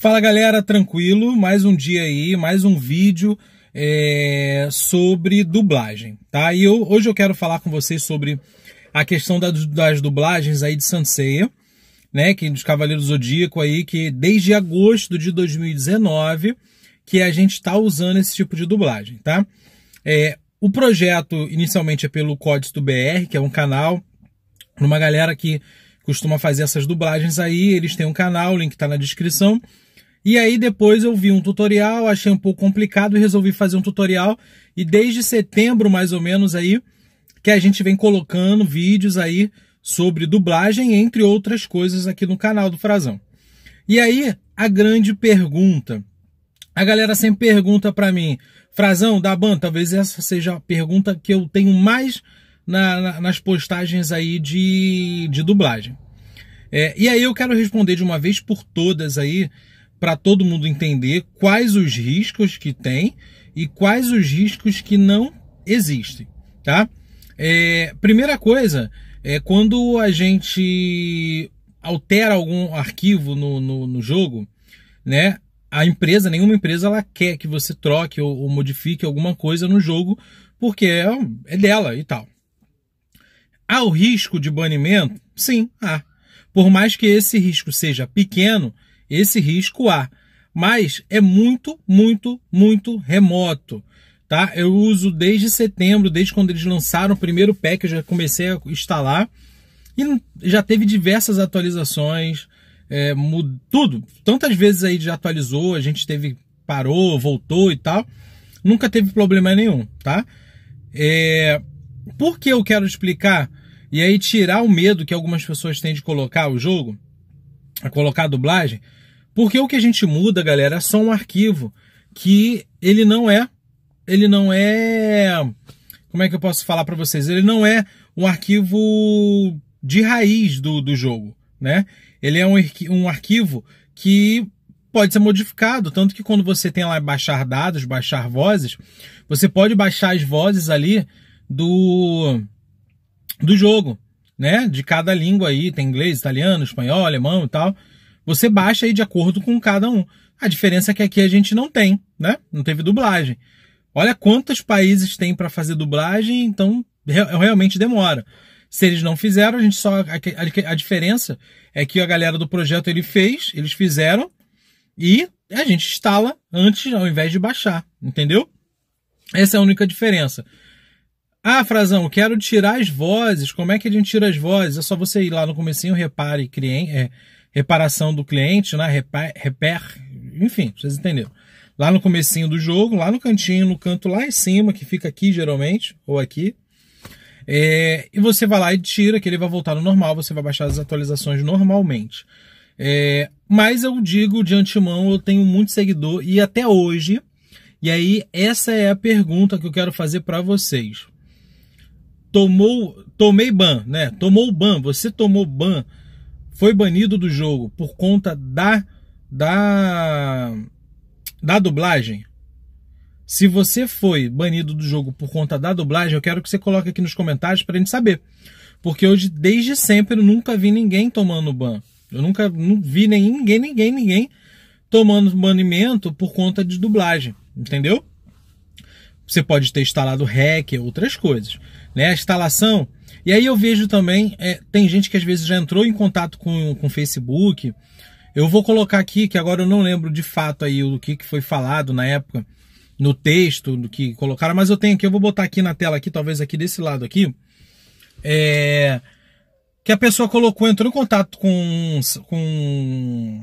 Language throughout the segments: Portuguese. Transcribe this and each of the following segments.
Fala galera, tranquilo? Mais um dia aí, mais um vídeo é, sobre dublagem, tá? E eu, hoje eu quero falar com vocês sobre a questão da, das dublagens aí de Sanseia, né? Que dos Cavaleiros Zodíaco aí, que desde agosto de 2019 que a gente está usando esse tipo de dublagem, tá? É, o projeto inicialmente é pelo Código do BR, que é um canal, uma galera que costuma fazer essas dublagens aí, eles têm um canal, o link está na descrição e aí depois eu vi um tutorial, achei um pouco complicado e resolvi fazer um tutorial. E desde setembro, mais ou menos, aí, que a gente vem colocando vídeos aí sobre dublagem, entre outras coisas, aqui no canal do Frazão. E aí, a grande pergunta. A galera sempre pergunta para mim, Frazão, da Ban, talvez essa seja a pergunta que eu tenho mais na, na, nas postagens aí de, de dublagem. É, e aí eu quero responder de uma vez por todas aí para todo mundo entender quais os riscos que tem e quais os riscos que não existem, tá? É, primeira coisa é quando a gente altera algum arquivo no, no, no, jogo, né? A empresa, nenhuma empresa, ela quer que você troque ou, ou modifique alguma coisa no jogo, porque é, é dela e tal. Há o risco de banimento? Sim, há. Por mais que esse risco seja pequeno, esse risco há, mas é muito, muito, muito remoto. Tá? Eu uso desde setembro, desde quando eles lançaram o primeiro pack, eu já comecei a instalar e já teve diversas atualizações, é, tudo. Tantas vezes aí já atualizou, a gente teve parou, voltou e tal. Nunca teve problema nenhum, tá? É, por que eu quero explicar e aí tirar o medo que algumas pessoas têm de colocar o jogo, a colocar a dublagem? Porque o que a gente muda, galera, é só um arquivo que ele não é, ele não é, como é que eu posso falar para vocês? Ele não é um arquivo de raiz do, do jogo, né? Ele é um, um arquivo que pode ser modificado, tanto que quando você tem lá baixar dados, baixar vozes, você pode baixar as vozes ali do do jogo, né? De cada língua aí, tem inglês, italiano, espanhol, alemão e tal. Você baixa aí de acordo com cada um. A diferença é que aqui a gente não tem, né? Não teve dublagem. Olha quantos países tem para fazer dublagem, então realmente demora. Se eles não fizeram, a gente só a, diferença é que a galera do projeto ele fez, eles fizeram e a gente instala antes ao invés de baixar, entendeu? Essa é a única diferença. Ah, Frazão, quero tirar as vozes. Como é que a gente tira as vozes? É só você ir lá no comecinho, repare, criem, é, reparação do cliente, né? Repair, repair, enfim, vocês entenderam. Lá no comecinho do jogo, lá no cantinho, no canto lá em cima, que fica aqui geralmente, ou aqui. É, e você vai lá e tira, que ele vai voltar no normal, você vai baixar as atualizações normalmente. É, mas eu digo de antemão, eu tenho muito seguidor e até hoje. E aí, essa é a pergunta que eu quero fazer para vocês. Tomou, tomei ban, né? Tomou ban, você tomou ban foi banido do jogo por conta da da da dublagem. Se você foi banido do jogo por conta da dublagem, eu quero que você coloque aqui nos comentários para a gente saber. Porque hoje, desde sempre, eu nunca vi ninguém tomando ban. Eu nunca não vi nem ninguém, ninguém, ninguém tomando banimento por conta de dublagem. Entendeu? Você pode ter instalado hack, outras coisas. Né? A instalação e aí eu vejo também, é, tem gente que às vezes já entrou em contato com o Facebook. Eu vou colocar aqui, que agora eu não lembro de fato aí o que, que foi falado na época, no texto do que colocaram, mas eu tenho aqui, eu vou botar aqui na tela aqui, talvez aqui desse lado aqui. É, que a pessoa colocou, entrou em contato com, com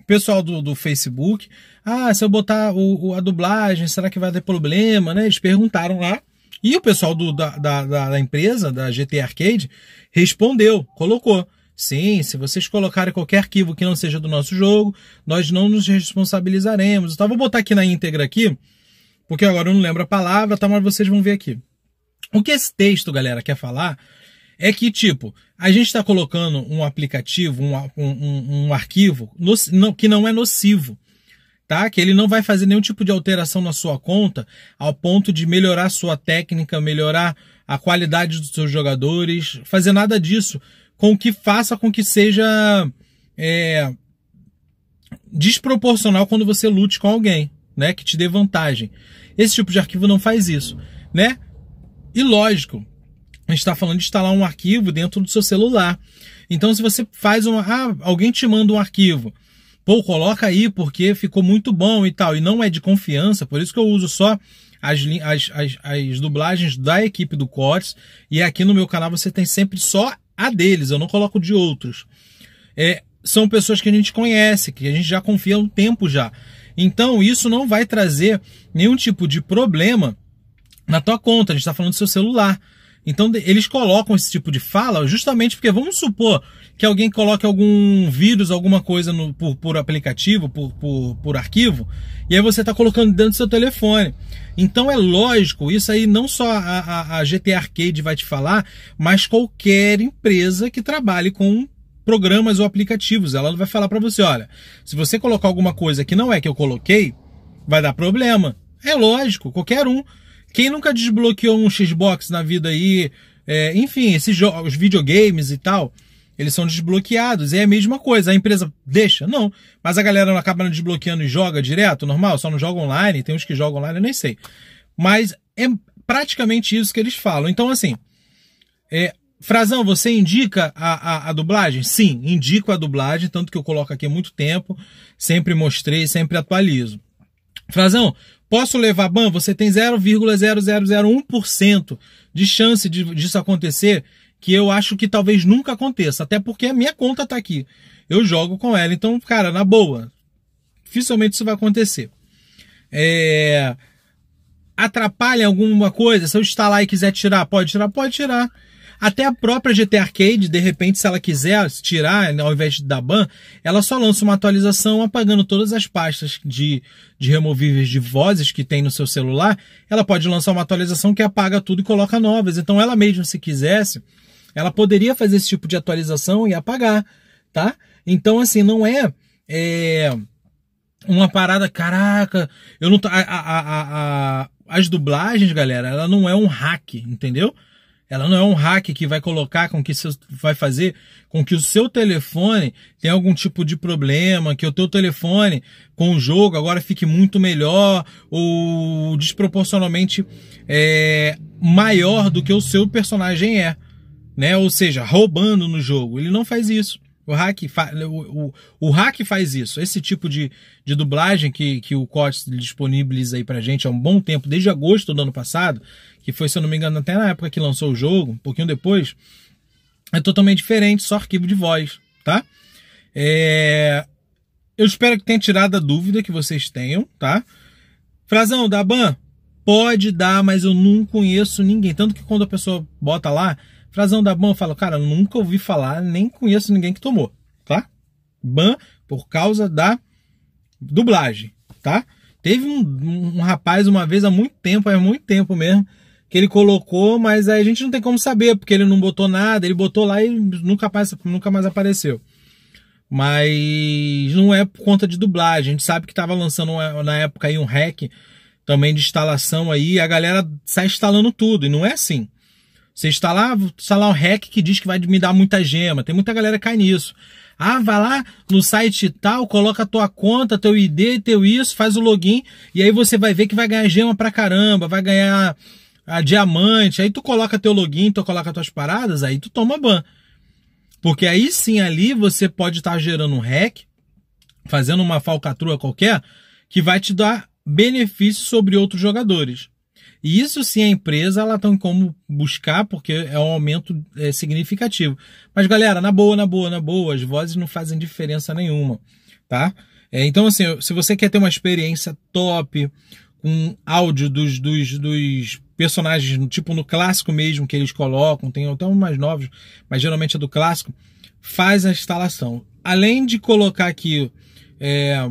o pessoal do, do Facebook. Ah, se eu botar o, o, a dublagem, será que vai ter problema, né? Eles perguntaram lá. E o pessoal do, da, da, da, empresa, da GT Arcade, respondeu, colocou. Sim, se vocês colocarem qualquer arquivo que não seja do nosso jogo, nós não nos responsabilizaremos. Então Vou botar aqui na íntegra aqui, porque agora eu não lembro a palavra, tá? mas vocês vão ver aqui. O que esse texto, galera, quer falar é que, tipo, a gente está colocando um aplicativo, um, um, um arquivo no, no, que não é nocivo tá? Que ele não vai fazer nenhum tipo de alteração na sua conta ao ponto de melhorar sua técnica, melhorar a qualidade dos seus jogadores, fazer nada disso, com que faça com que seja é, desproporcional quando você lute com alguém, né? Que te dê vantagem. Esse tipo de arquivo não faz isso, né? E lógico, a gente está falando de instalar um arquivo dentro do seu celular. Então, se você faz uma. Ah, alguém te manda um arquivo pô, coloca aí porque ficou muito bom e tal, e não é de confiança, por isso que eu uso só as, as, as, as dublagens da equipe do Cortes, e aqui no meu canal você tem sempre só a deles, eu não coloco de outros. É, são pessoas que a gente conhece, que a gente já confia há um tempo já. Então isso não vai trazer nenhum tipo de problema na tua conta, a gente está falando do seu celular. Então eles colocam esse tipo de fala justamente porque vamos supor que alguém coloque algum vírus, alguma coisa no, por, por aplicativo, por, por, por arquivo, e aí você está colocando dentro do seu telefone. Então é lógico, isso aí não só a, a, a GT Arcade vai te falar, mas qualquer empresa que trabalhe com programas ou aplicativos, ela vai falar para você, olha, se você colocar alguma coisa que não é que eu coloquei, vai dar problema. É lógico, qualquer um. Quem nunca desbloqueou um Xbox na vida aí? É, enfim, esses jogos, videogames e tal, eles são desbloqueados. É a mesma coisa. A empresa deixa? Não. Mas a galera não acaba desbloqueando e joga direto, normal? Só não joga online? Tem uns que jogam online, eu nem sei. Mas é praticamente isso que eles falam. Então, assim, é, Frazão, você indica a, a, a, dublagem? Sim, indico a dublagem, tanto que eu coloco aqui há muito tempo, sempre mostrei, sempre atualizo. Frazão, Posso levar ban? Você tem 0,0001% de chance de, disso acontecer, que eu acho que talvez nunca aconteça, até porque a minha conta tá aqui. Eu jogo com ela, então, cara, na boa, dificilmente isso vai acontecer. É... Atrapalha alguma coisa? Se eu instalar e quiser tirar, pode tirar? Pode tirar. Até a própria GT Arcade, de repente, se ela quiser tirar, né, ao invés de dar ban, ela só lança uma atualização apagando todas as pastas de, de removíveis de vozes que tem no seu celular. Ela pode lançar uma atualização que apaga tudo e coloca novas. Então, ela mesma, se quisesse, ela poderia fazer esse tipo de atualização e apagar, tá? Então, assim, não é. é uma parada, caraca, eu não. A, a, a, a, as dublagens, galera, ela não é um hack, entendeu? Ela não é um hack que vai colocar com que seu, vai fazer com que o seu telefone tenha algum tipo de problema, que o teu telefone com o jogo agora fique muito melhor ou desproporcionalmente é, maior do que o seu personagem é, né? Ou seja, roubando no jogo. Ele não faz isso. O hack, o, o, o hack faz isso. Esse tipo de, de dublagem que, que o Cotes disponibiliza aí pra gente há um bom tempo, desde agosto do ano passado, que foi, se eu não me engano, até na época que lançou o jogo, um pouquinho depois, é totalmente diferente, só arquivo de voz, tá? É... Eu espero que tenha tirado a dúvida que vocês tenham, tá? Frasão, da Ban, pode dar, mas eu não conheço ninguém. Tanto que quando a pessoa bota lá, Frasão da BAN, eu falo, cara, nunca ouvi falar, nem conheço ninguém que tomou, tá? BAN por causa da dublagem, tá? Teve um, um rapaz uma vez há muito tempo, há muito tempo mesmo, que ele colocou, mas aí a gente não tem como saber, porque ele não botou nada, ele botou lá e nunca mais, nunca mais apareceu. Mas não é por conta de dublagem. A gente sabe que estava lançando na época aí um hack também de instalação aí, a galera sai instalando tudo, e não é assim. Você instalar, instalar tá um hack que diz que vai me dar muita gema. Tem muita galera que cai nisso. Ah, vai lá no site tal, coloca a tua conta, teu ID, teu isso, faz o login e aí você vai ver que vai ganhar gema pra caramba, vai ganhar a ah, diamante. Aí tu coloca teu login, tu coloca tuas paradas, aí tu toma ban. Porque aí sim ali você pode estar tá gerando um hack, fazendo uma falcatrua qualquer, que vai te dar benefício sobre outros jogadores isso sim a empresa ela tem como buscar, porque é um aumento é, significativo. Mas galera, na boa, na boa, na boa, as vozes não fazem diferença nenhuma, tá? É, então assim, se você quer ter uma experiência top, com áudio dos, dos, dos personagens, tipo no clássico mesmo que eles colocam, tem até um mais novos, mas geralmente é do clássico, faz a instalação. Além de colocar aqui é,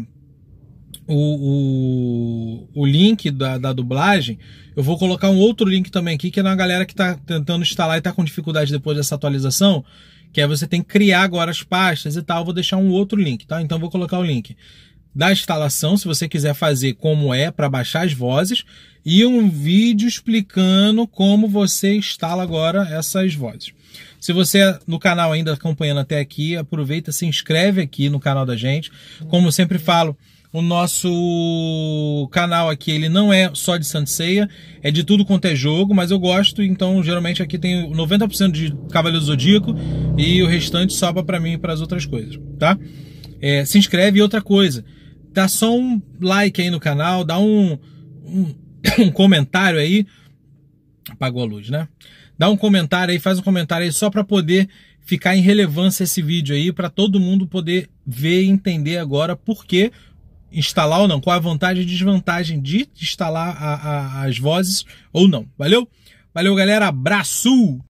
o, o, o link da, da dublagem. Eu vou colocar um outro link também aqui, que é na galera que está tentando instalar e está com dificuldade depois dessa atualização. Que aí é você tem que criar agora as pastas e tal. Eu vou deixar um outro link, tá? Então eu vou colocar o link da instalação, se você quiser fazer como é para baixar as vozes, e um vídeo explicando como você instala agora essas vozes. Se você é no canal ainda acompanhando até aqui, aproveita, se inscreve aqui no canal da gente. Como sempre falo, o nosso canal aqui, ele não é só de Santa Ceia, é de tudo quanto é jogo, mas eu gosto, então geralmente aqui tem 90% de Cavaleiro Zodíaco e o restante sobra para mim e para as outras coisas, tá? É, se inscreve e outra coisa, dá só um like aí no canal, dá um, um, um comentário aí, apagou a luz, né? Dá um comentário aí, faz um comentário aí só para poder ficar em relevância esse vídeo aí para todo mundo poder ver e entender agora por que instalar ou não, qual a vantagem e desvantagem de instalar a, a, as vozes ou não. Valeu? Valeu, galera. Abraço!